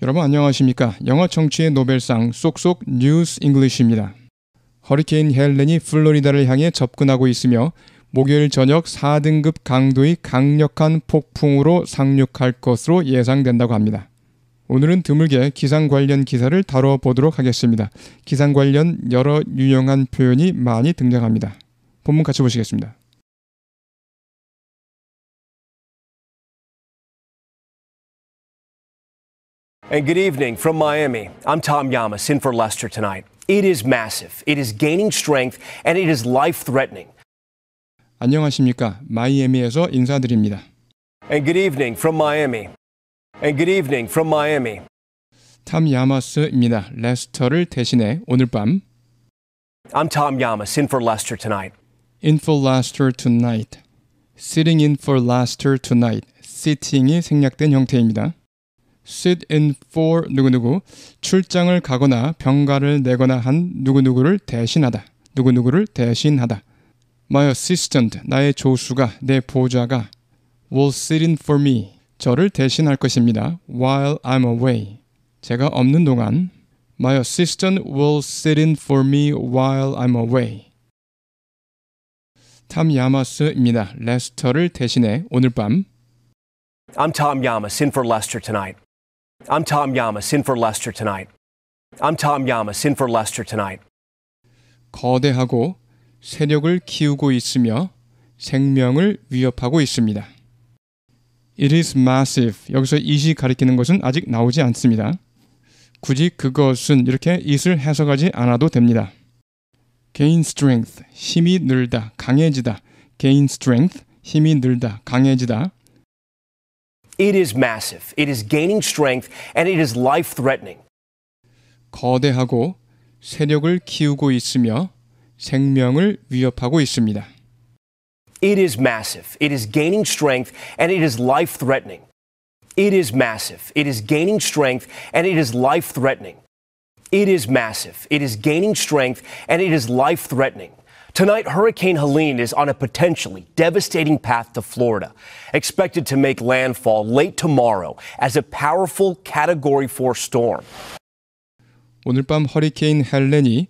여러분 안녕하십니까? 영어 청취의 노벨상 쏙쏙 뉴스 잉글리시입니다. 허리케인 헬렌이 플로리다를 향해 접근하고 있으며 목요일 저녁 4등급 강도의 강력한 폭풍으로 상륙할 것으로 예상된다고 합니다. 오늘은 드물게 기상 관련 기사를 다뤄 보도록 하겠습니다. 기상 관련 여러 유용한 표현이 많이 등장합니다. 본문 같이 보시겠습니다. And good evening from Miami. I'm Tom Yamas in for Lester tonight. It is massive, it is gaining strength, and it is life threatening. 안녕하십니까. 마이애미에서 인사드립니다. And good evening from Miami. And good evening from Miami. 탐 야마스입니다. 레스터를 대신해 오늘 밤 I'm Tom Yamas in for Lester tonight. In for Lester tonight. Sitting in for Lester tonight. Sitting이 생략된 형태입니다. sit in for 누구누구 출장을 가거나 병가를 내거나 한 누구누구를 대신하다. 누구누구를 대신하다. My assistant 나의 조수가 내 보좌가 will sit in for me 저를 대신할 것입니다. while I'm away 제가 없는 동안 My assistant will sit in for me while I'm away. 탐 야마스입니다. 레스터를 대신해 오늘 밤 I'm Tom Yamas in for Lester tonight. I'm Tom Yamas in for Lester tonight. I'm Tom Yamas in for Lester tonight. 거대하고 세력을 키우고 있으며 생명을 위협하고 있습니다. It is massive. 여기서 이시 가리키는 것은 아직 나오지 않습니다. 굳이 그것은 이렇게 it을 해석하지 않아도 됩니다. gain strength 힘이 늘다 강해지다 gain strength 힘이 늘다 강해지다 It is massive. It is gaining strength and it is life threatening. 거대하고 세력을 키우고 있으며 생명을 위협하고 있습니다. It is massive. It is gaining strength and it is life threatening. It is massive. It is gaining strength and it is life threatening. It is massive. It is gaining strength and it is life threatening. Tonight, Hurricane Helene is on a potentially devastating path to Florida, expected to make landfall late tomorrow as a powerful Category 4 storm. 오늘 밤 허리케인 헬렌이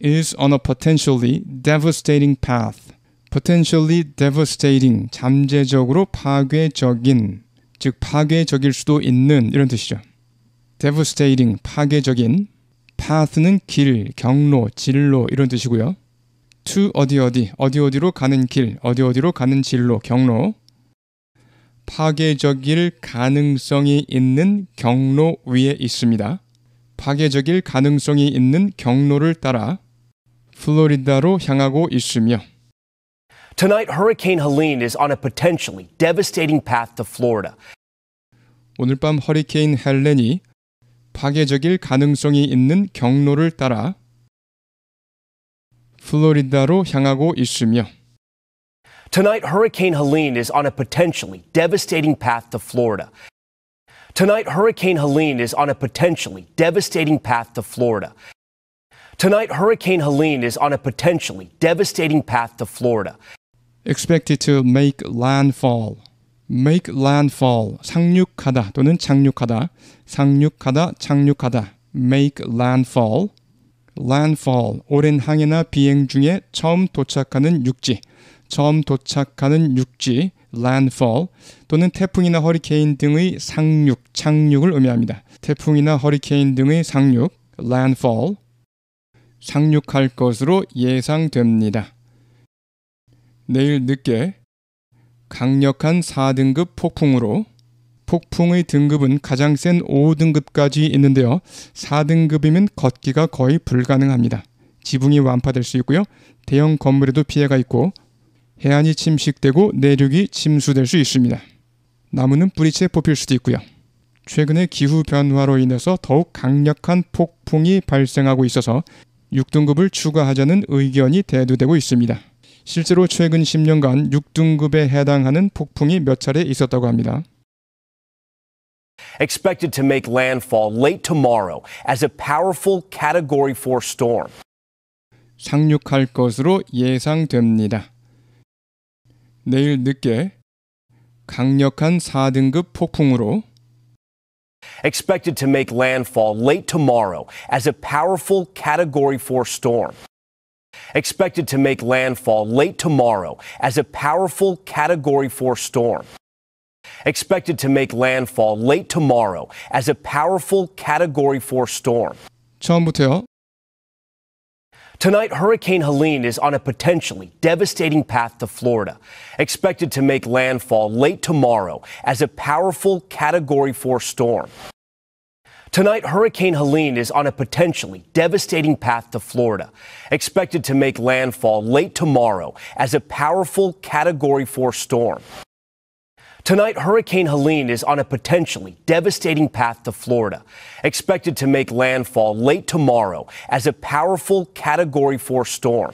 is on a potentially devastating path. potentially devastating 잠재적으로 파괴적인 즉 파괴적일 수도 있는 이런 뜻이죠. devastating 파괴적인 path는 길, 경로, 진로 이런 뜻이고요. to 어디 어디 어디 어디로 가는 길 어디 어디로 가는 진로 경로 파괴적일 가능성이 있는 경로 위에 있습니다. 파괴적일 가능성이 있는 경로를 따라 플로리다로 향하고 있으며 Tonight Hurricane Helene is on a potentially devastating path to Florida. 오늘 밤 허리케인 헬렌이 파괴적일 가능성이 있는 경로를 따라 플로리다로 향하고 있으며 Tonight, Hurricane Helene is on a potentially devastating path to Florida. Tonight, Hurricane Helene is on a potentially devastating path to Florida. Tonight, Hurricane Helene is on a potentially devastating path to Florida. Expected to make landfall. Make landfall. 상륙하다 또는 착륙하다. 상륙하다, 착륙하다. Make landfall. landfall, 오랜 항해나 비행 중에 처음 도착하는 육지, 처음 도착하는 육지, landfall 또는 태풍이나 허리케인 등의 상륙, 착륙을 의미합니다. 태풍이나 허리케인 등의 상륙, landfall 상륙할 것으로 예상됩니다. 내일 늦게 강력한 4등급 폭풍으로 폭풍의 등급은 가장 센 5등급까지 있는데요. 4등급이면 걷기가 거의 불가능합니다. 지붕이 완파될 수 있고요. 대형 건물에도 피해가 있고 해안이 침식되고 내륙이 침수될 수 있습니다. 나무는 뿌리채 뽑힐 수도 있고요. 최근에 기후 변화로 인해서 더욱 강력한 폭풍이 발생하고 있어서 6등급을 추가하자는 의견이 대두되고 있습니다. 실제로 최근 10년간 6등급에 해당하는 폭풍이 몇 차례 있었다고 합니다. expected to make landfall late tomorrow as a powerful category 4 storm. 상륙할 것으로 예상됩니다. 내일 늦게 강력한 4등급 폭풍으로 expected to make landfall late tomorrow as a powerful category 4 storm. expected to make landfall late tomorrow as a powerful category 4 storm expected to make landfall late tomorrow as a powerful Category 4 storm. 처음부터요. Tonight, Hurricane Helene is on a potentially devastating path to Florida, expected to make landfall late tomorrow as a powerful Category 4 storm. Tonight, Hurricane Helene is on a potentially devastating path to Florida, expected to make landfall late tomorrow as a powerful Category 4 storm. Tonight, Hurricane Helene is on a potentially devastating path to Florida, expected to make landfall late tomorrow as a powerful Category 4 storm.